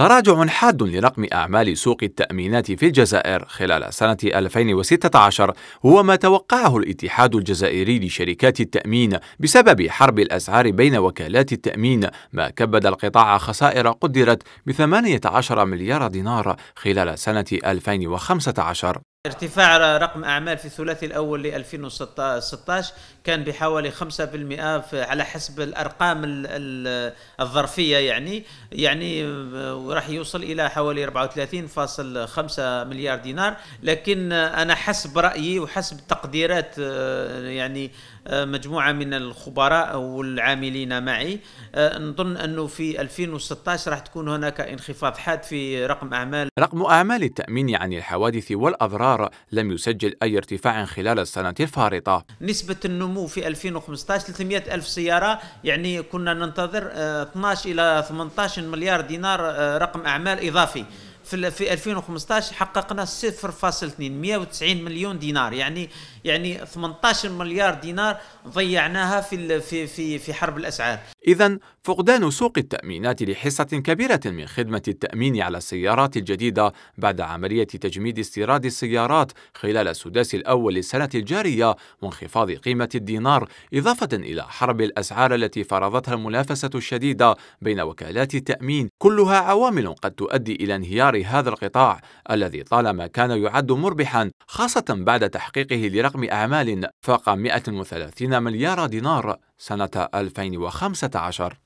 تراجع حاد لرقم أعمال سوق التأمينات في الجزائر خلال سنة 2016 هو ما توقعه الاتحاد الجزائري لشركات التأمين بسبب حرب الأسعار بين وكالات التأمين ما كبد القطاع خسائر قدرت ب 18 مليار دينار خلال سنة 2015 ارتفاع رقم اعمال في الثلاثي الاول ل 2016 كان بحوالي 5% على حسب الارقام الظرفيه يعني يعني آه، راح يوصل الى حوالي 34.5 مليار دينار لكن آه، انا حسب رايي وحسب تقديرات آه، يعني مجموعه من الخبراء والعاملين معي نظن انه في 2016 راح تكون هناك انخفاض حاد في رقم اعمال رقم اعمال التامين عن يعني الحوادث والاضرار الحرارة لم يسجل أي ارتفاع خلال السنة الفارطة نسبة النمو في 2015 300 ألف سيارة يعني كنا ننتظر 12 آه، إلى 18 مليار دينار آه، رقم أعمال إضافي في 2015 حققنا 0.2 190 مليون دينار يعني يعني 18 مليار دينار ضيعناها في في في في حرب الاسعار إذا فقدان سوق التأمينات لحصة كبيرة من خدمة التأمين على السيارات الجديدة بعد عملية تجميد استيراد السيارات خلال السداس الأول للسنة الجارية وانخفاض قيمة الدينار إضافة إلى حرب الأسعار التي فرضتها المنافسة الشديدة بين وكالات التأمين كلها عوامل قد تؤدي إلى انهيار هذا القطاع الذي طالما كان يعد مربحا خاصة بعد تحقيقه لرقم أعمال فاق 130 مليار دينار سنة 2015